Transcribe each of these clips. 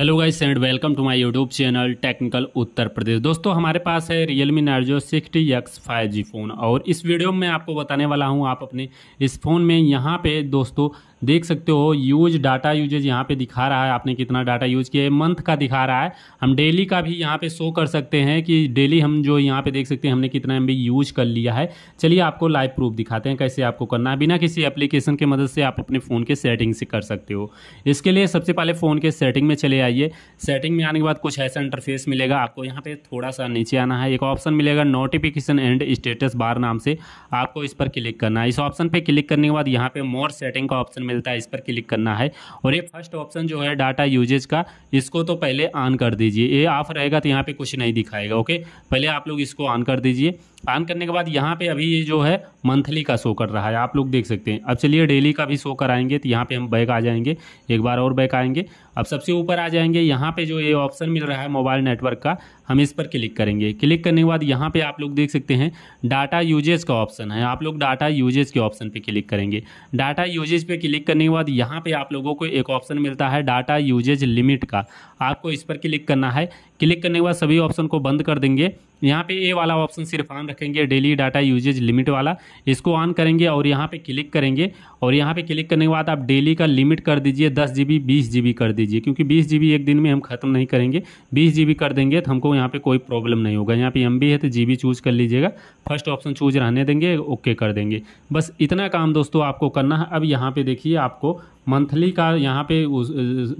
hello guys and welcome to my YouTube channel technical Uttar Pradesh दोस्तों हमारे पास है Realme Narzo sixty X five G phone और इस वीडियो में आपको बताने वाला हूं आप अपने इस फ़ोन में यहां पे दोस्तों देख सकते हो यूज डाटा यूजेज यहाँ पे दिखा रहा है आपने कितना डाटा यूज किया है मंथ का दिखा रहा है हम डेली का भी यहाँ पे शो कर सकते हैं कि डेली हम जो यहाँ पे देख सकते हैं हमने कितना एम यूज कर लिया है चलिए आपको लाइव प्रूफ दिखाते हैं कैसे आपको करना है बिना किसी एप्लीकेशन के मदद से आप अपने फ़ोन के सेटिंग से कर सकते हो इसके लिए सबसे पहले फ़ोन के सेटिंग में चले चाहिए सेटिंग में आने के बाद कुछ ऐसा इंटरफेस मिलेगा आपको यहाँ पे थोड़ा सा नीचे आना है एक ऑप्शन मिलेगा नोटिफिकेशन एंड स्टेटस बार नाम से आपको इस पर क्लिक करना है इस ऑप्शन पर क्लिक करने के बाद यहाँ पे मोर सेटिंग का ऑप्शन मिलता है इस पर क्लिक करना है और ये फर्स्ट ऑप्शन जो है डाटा यूजेज का इसको तो पहले ऑन कर दीजिए ये ऑफ रहेगा तो यहाँ पर कुछ नहीं दिखाएगा ओके पहले आप लोग इसको ऑन कर दीजिए ऑन करने के बाद यहाँ पे अभी ये जो है मंथली का शो कर रहा है आप लोग देख सकते हैं अब चलिए डेली का भी शो कराएंगे तो यहाँ पे हम बैक आ जाएंगे एक बार और बैक आएंगे अब सबसे ऊपर आ जाएंगे यहाँ पे जो ये ऑप्शन मिल रहा है मोबाइल नेटवर्क का हम इस पर क्लिक करेंगे क्लिक करने के बाद यहाँ पे आप लोग देख सकते हैं डाटा यूजेज का ऑप्शन है आप लोग डाटा यूजेज के ऑप्शन पर क्लिक करेंगे डाटा यूजेज पर क्लिक करने के बाद यहाँ पर आप लोगों को एक ऑप्शन मिलता है डाटा यूजेज लिमिट का आपको इस पर क्लिक करना है क्लिक करने के बाद सभी ऑप्शन को बंद कर देंगे यहाँ पे ए वाला ऑप्शन सिर्फ ऑन रखेंगे डेली डाटा यूजेज लिमिट वाला इसको ऑन करेंगे और यहाँ पे क्लिक करेंगे और यहाँ पे क्लिक करने के बाद आप डेली का लिमिट कर दीजिए दस जी बी बीस जी बी कर दीजिए क्योंकि बीस जी बी एक दिन में हम खत्म नहीं करेंगे बीस जी बी कर देंगे तो हमको यहाँ पे कोई प्रॉब्लम नहीं होगा यहाँ पे एम बी है तो जी बी चूज़ कर लीजिएगा फर्स्ट ऑप्शन चूज रहने देंगे ओके कर देंगे बस इतना काम दोस्तों आपको करना है अब यहाँ पे देखिए आपको मंथली का यहाँ पे उस,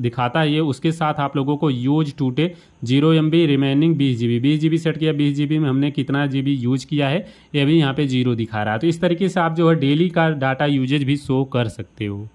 दिखाता है ये उसके साथ आप लोगों को यूज टूटे जीरो एम बी रिमेनिंग बीस जी बी बीस जी बी सेट किया बीस जी बी में हमने कितना जी बी यूज किया है ये भी यहाँ पे जीरो दिखा रहा है तो इस तरीके से आप जो है डेली का डाटा यूजेज भी शो कर सकते हो